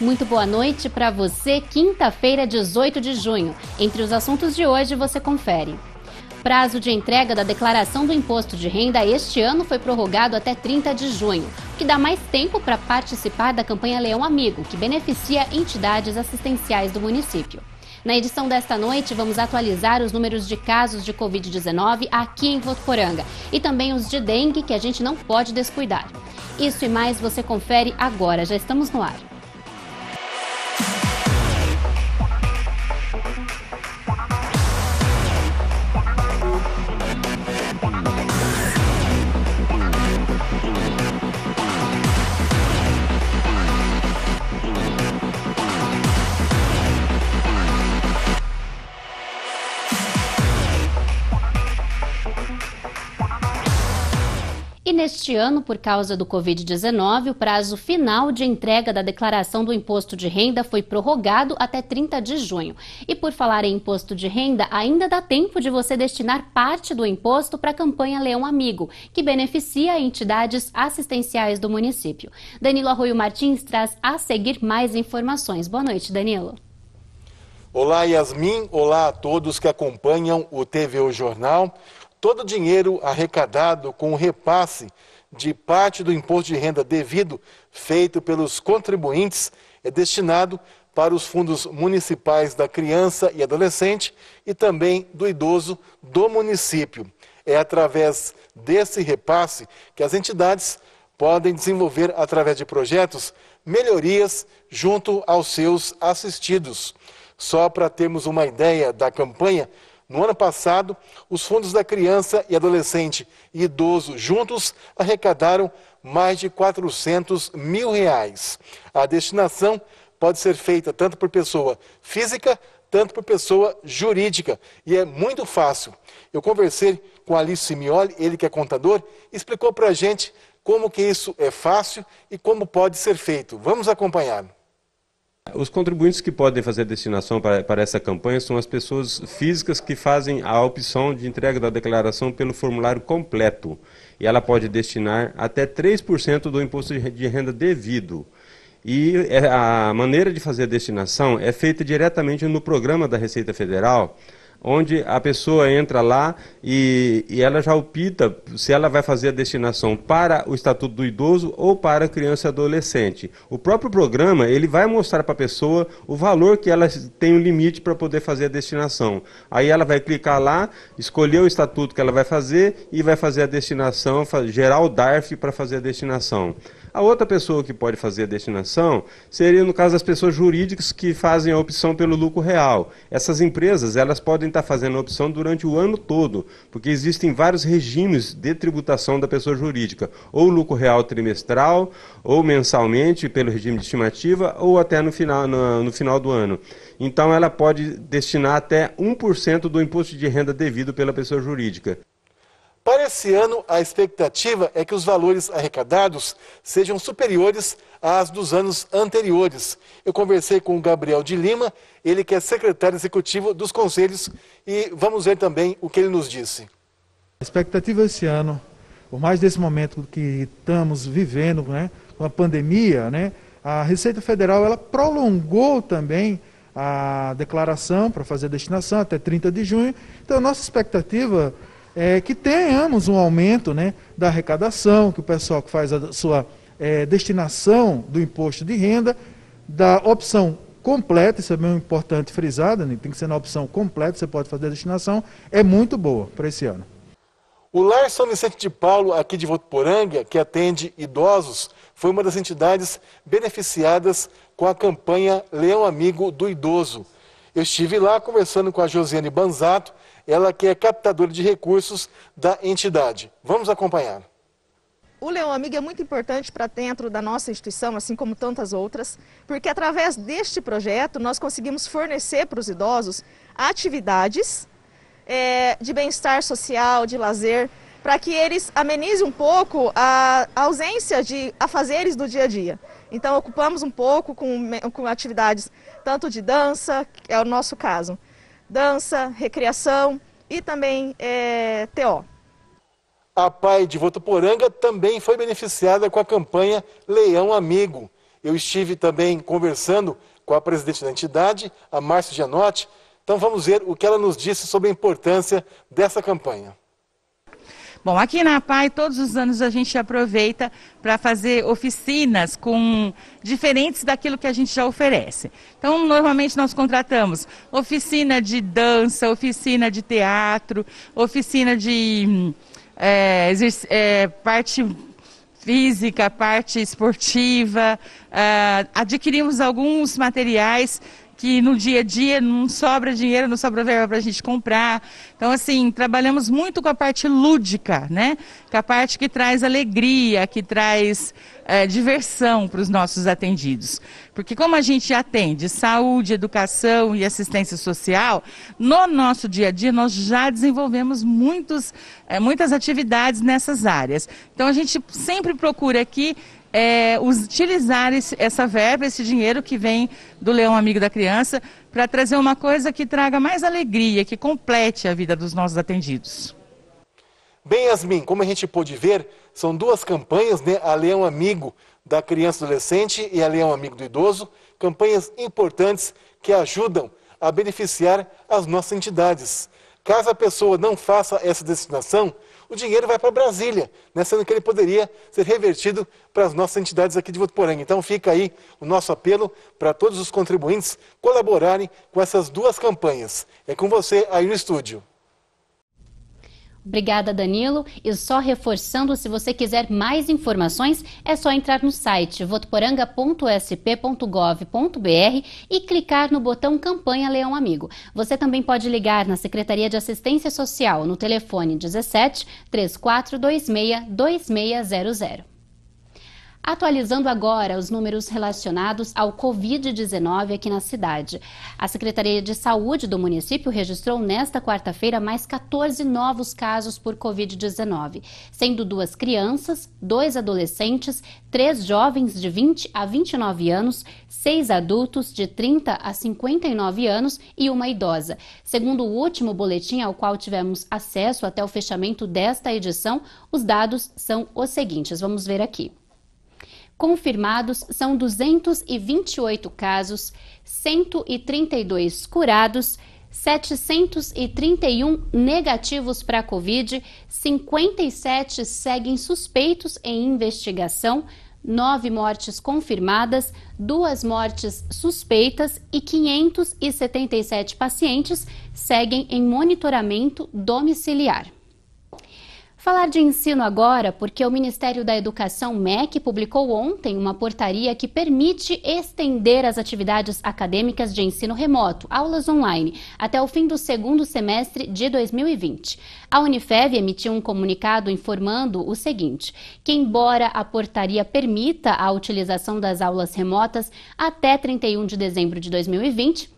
Muito boa noite para você, quinta-feira, 18 de junho. Entre os assuntos de hoje, você confere. Prazo de entrega da declaração do imposto de renda este ano foi prorrogado até 30 de junho, o que dá mais tempo para participar da campanha Leão Amigo, que beneficia entidades assistenciais do município. Na edição desta noite, vamos atualizar os números de casos de Covid-19 aqui em Votuporanga e também os de dengue, que a gente não pode descuidar. Isso e mais você confere agora, já estamos no ar. neste ano, por causa do Covid-19, o prazo final de entrega da declaração do imposto de renda foi prorrogado até 30 de junho. E por falar em imposto de renda, ainda dá tempo de você destinar parte do imposto para a campanha Leão Amigo, que beneficia entidades assistenciais do município. Danilo Arroio Martins traz a seguir mais informações. Boa noite, Danilo. Olá, Yasmin. Olá a todos que acompanham o TV o Jornal. Todo o dinheiro arrecadado com o repasse de parte do imposto de renda devido feito pelos contribuintes é destinado para os fundos municipais da criança e adolescente e também do idoso do município. É através desse repasse que as entidades podem desenvolver, através de projetos, melhorias junto aos seus assistidos. Só para termos uma ideia da campanha, no ano passado, os fundos da criança e adolescente e idoso juntos arrecadaram mais de 400 mil reais. A destinação pode ser feita tanto por pessoa física, tanto por pessoa jurídica. E é muito fácil. Eu conversei com Alice Simioli, ele que é contador, explicou para a gente como que isso é fácil e como pode ser feito. Vamos acompanhar. Os contribuintes que podem fazer destinação para, para, essa campanha são as pessoas físicas que fazem a opção de entrega da declaração pelo formulário completo. E ela pode destinar até 3% do imposto de renda devido. E é, a maneira de fazer a destinação é feita diretamente no programa da Receita Federal, onde a pessoa entra lá e, e, ela já opta se ela vai fazer a destinação para o Estatuto do Idoso ou para a criança e adolescente. O próprio programa ele vai mostrar para a pessoa o valor que ela tem um limite para poder fazer a destinação. Aí ela vai clicar lá, escolher o estatuto que ela vai fazer e vai fazer a destinação, gerar o DARF para fazer a destinação. A outra pessoa que pode fazer a destinação seria, no caso, as pessoas jurídicas que fazem a opção pelo lucro real. Essas empresas, elas podem estar fazendo a opção durante o ano todo, porque existem vários regimes de tributação da pessoa jurídica, ou lucro real trimestral, ou mensalmente pelo regime de estimativa, ou até no final, no, no final do ano. Então, ela pode destinar até 1% do imposto de renda devido pela pessoa jurídica. Para esse ano, a expectativa é que os valores arrecadados sejam superiores às dos anos anteriores. Eu conversei com o Gabriel de Lima, ele que é secretário executivo dos conselhos, e vamos ver também o que ele nos disse. A expectativa esse ano, por mais desse momento que estamos vivendo, né, com a pandemia, né, a Receita Federal ela prolongou também a declaração para fazer a destinação até 30 de junho. Então, a nossa expectativa é, que tenhamos um aumento né, da arrecadação, que o pessoal que faz a sua é, destinação do imposto de renda, da opção completa, isso é bem importante frisar, Dani, tem que ser na opção completa, você pode fazer a destinação, é muito boa para esse ano. O Lar São Vicente de Paulo, aqui de Votuporanga, que atende idosos, foi uma das entidades beneficiadas com a campanha Leão Amigo do Idoso. Eu estive lá conversando com a Josiane Banzato, ela que é captadora de recursos da entidade. Vamos acompanhar. O Leão Amigo é muito importante para dentro da nossa instituição, assim como tantas outras, porque através deste projeto nós conseguimos fornecer para os idosos atividades é, de bem-estar social, de lazer, para que eles amenizem um pouco a, a ausência de afazeres do dia a dia. Então ocupamos um pouco com, com atividades tanto de dança, que é o nosso caso, dança, recreação e também é, TO. A PAI de Votuporanga também foi beneficiada com a campanha Leão Amigo. Eu estive também conversando com a presidente da entidade, a Márcia Gianotti. Então vamos ver o que ela nos disse sobre a importância dessa campanha. Bom, aqui na PAI, todos os anos a gente aproveita para fazer oficinas com diferentes daquilo que a gente já oferece. Então, normalmente nós contratamos oficina de dança, oficina de teatro, oficina de é, é, parte física, parte esportiva. Ah, adquirimos alguns materiais que no dia a dia não sobra dinheiro, não sobra verba para a gente comprar. Então, assim, trabalhamos muito com a parte lúdica, né? Com a parte que traz alegria, que traz é, diversão para os nossos atendidos. Porque como a gente atende saúde, educação e assistência social, no nosso dia a dia nós já desenvolvemos muitos, é, muitas atividades nessas áreas. Então, a gente sempre procura aqui é, utilizar esse, essa verba, esse dinheiro que vem do Leão Amigo da Criança, para trazer uma coisa que traga mais alegria, que complete a vida dos nossos atendidos. Bem, Yasmin, como a gente pôde ver, são duas campanhas, né? A Leão Amigo da Criança e Adolescente e a Leão Amigo do Idoso, campanhas importantes que ajudam a beneficiar as nossas entidades. Caso a pessoa não faça essa destinação, o dinheiro vai para Brasília, né? sendo que ele poderia ser revertido para as nossas entidades aqui de Votuporanga. Então fica aí o nosso apelo para todos os contribuintes colaborarem com essas duas campanhas. É com você aí no estúdio. Obrigada, Danilo. E só reforçando, se você quiser mais informações, é só entrar no site votoporanga.sp.gov.br e clicar no botão Campanha Leão Amigo. Você também pode ligar na Secretaria de Assistência Social no telefone 17 3426 2600. Atualizando agora os números relacionados ao Covid-19 aqui na cidade. A Secretaria de Saúde do município registrou nesta quarta-feira mais 14 novos casos por Covid-19, sendo duas crianças, dois adolescentes, três jovens de 20 a 29 anos, seis adultos de 30 a 59 anos e uma idosa. Segundo o último boletim ao qual tivemos acesso até o fechamento desta edição, os dados são os seguintes. Vamos ver aqui. Confirmados são 228 casos, 132 curados, 731 negativos para a Covid, 57 seguem suspeitos em investigação, 9 mortes confirmadas, 2 mortes suspeitas e 577 pacientes seguem em monitoramento domiciliar. Falar de ensino agora, porque o Ministério da Educação, MEC, publicou ontem uma portaria que permite estender as atividades acadêmicas de ensino remoto, aulas online, até o fim do segundo semestre de 2020. A Unifev emitiu um comunicado informando o seguinte: que, embora a portaria permita a utilização das aulas remotas até 31 de dezembro de 2020,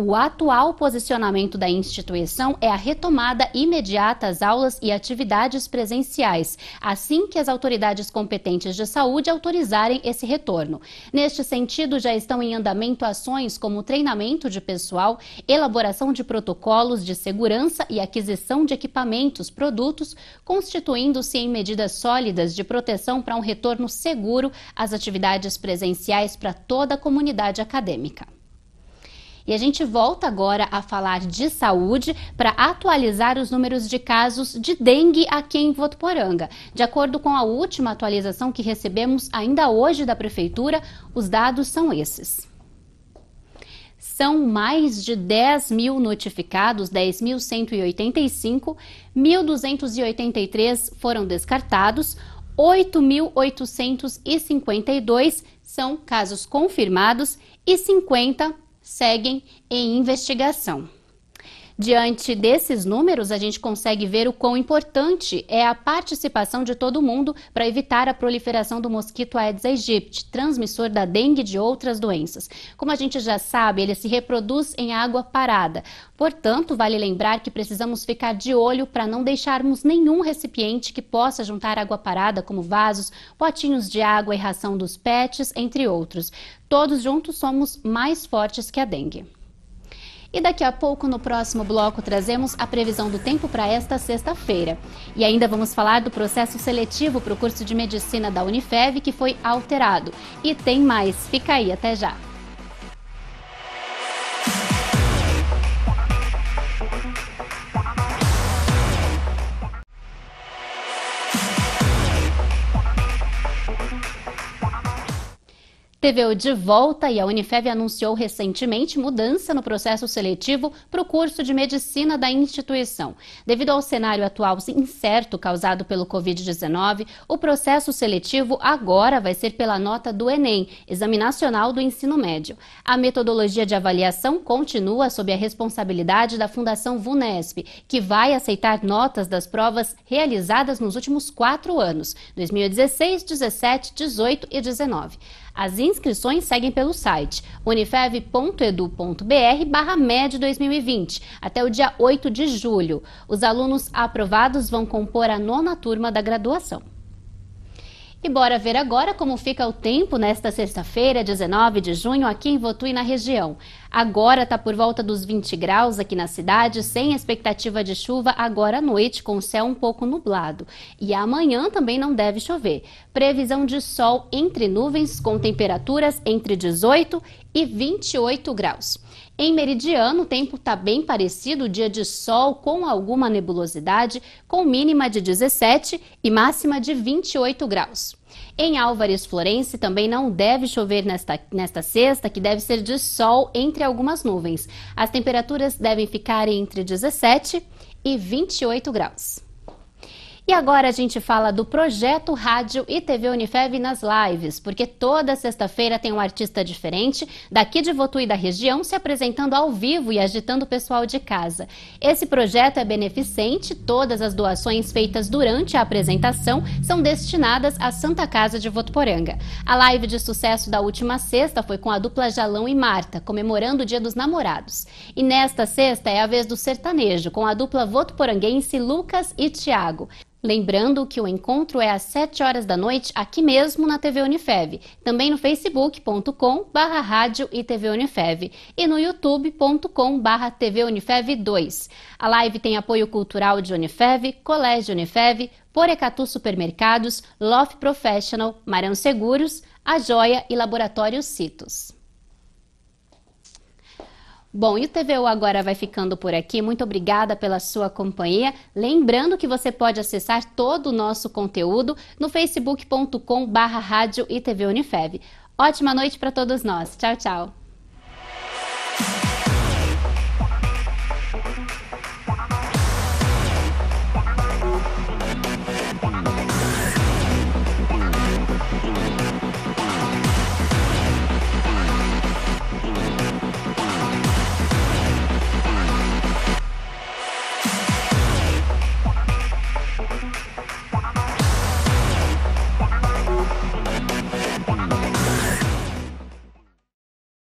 o atual posicionamento da instituição é a retomada imediata às aulas e atividades presenciais, assim que as autoridades competentes de saúde autorizarem esse retorno. Neste sentido, já estão em andamento ações como treinamento de pessoal, elaboração de protocolos de segurança e aquisição de equipamentos, produtos, constituindo-se em medidas sólidas de proteção para um retorno seguro às atividades presenciais para toda a comunidade acadêmica. E a gente volta agora a falar de saúde para atualizar os números de casos de dengue aqui em Votuporanga. De acordo com a última atualização que recebemos ainda hoje da Prefeitura, os dados são esses. São mais de 10 mil notificados, 10.185, 1.283 foram descartados, 8.852 são casos confirmados e 50 seguem em investigação. Diante desses números, a gente consegue ver o quão importante é a participação de todo mundo para evitar a proliferação do mosquito Aedes aegypti, transmissor da dengue e de outras doenças. Como a gente já sabe, ele se reproduz em água parada. Portanto, vale lembrar que precisamos ficar de olho para não deixarmos nenhum recipiente que possa juntar água parada, como vasos, potinhos de água e ração dos pets, entre outros. Todos juntos somos mais fortes que a dengue. E daqui a pouco, no próximo bloco, trazemos a previsão do tempo para esta sexta-feira. E ainda vamos falar do processo seletivo para o curso de medicina da Unifev, que foi alterado. E tem mais. Fica aí, até já. TVU de volta e a Unifev anunciou recentemente mudança no processo seletivo para o curso de medicina da instituição. Devido ao cenário atual incerto causado pelo Covid-19, o processo seletivo agora vai ser pela nota do Enem, Exame Nacional do Ensino Médio. A metodologia de avaliação continua sob a responsabilidade da Fundação VUNESP, que vai aceitar notas das provas realizadas nos últimos quatro anos, 2016, 17, 18 e 19. As inscrições seguem pelo site unifev.edu.br/barra MED 2020 até o dia 8 de julho. Os alunos aprovados vão compor a nona turma da graduação. E bora ver agora como fica o tempo nesta sexta-feira, 19 de junho, aqui em Votuí, na região. Agora está por volta dos 20 graus aqui na cidade, sem expectativa de chuva agora à noite, com o céu um pouco nublado. E amanhã também não deve chover. Previsão de sol entre nuvens, com temperaturas entre 18 e 28 graus. Em Meridiano, o tempo está bem parecido, dia de sol com alguma nebulosidade, com mínima de 17 e máxima de 28 graus. Em Álvares Florence também não deve chover nesta, nesta sexta, que deve ser de sol entre algumas nuvens. As temperaturas devem ficar entre 17 e 28 graus. E agora a gente fala do projeto Rádio e TV Unifev nas lives, porque toda sexta-feira tem um artista diferente daqui de Votu e da região se apresentando ao vivo e agitando o pessoal de casa. Esse projeto é beneficente, todas as doações feitas durante a apresentação são destinadas à Santa Casa de Votuporanga. A live de sucesso da última sexta foi com a dupla Jalão e Marta, comemorando o Dia dos Namorados. E nesta sexta é a vez do sertanejo, com a dupla votuporanguense Lucas e Tiago. Lembrando que o encontro é às 7 horas da noite aqui mesmo na TV Unifev, também no facebook.com barra rádio e TV Unifev e no youtube.com barra TV Unifev 2. A live tem apoio cultural de Unifev, Colégio Unifev, Porecatu Supermercados, Love Professional, Marão Seguros, A Joia e Laboratório Citos. Bom, e o TVU agora vai ficando por aqui. Muito obrigada pela sua companhia. Lembrando que você pode acessar todo o nosso conteúdo no facebook.com/barra Ótima noite para todos nós. Tchau, tchau.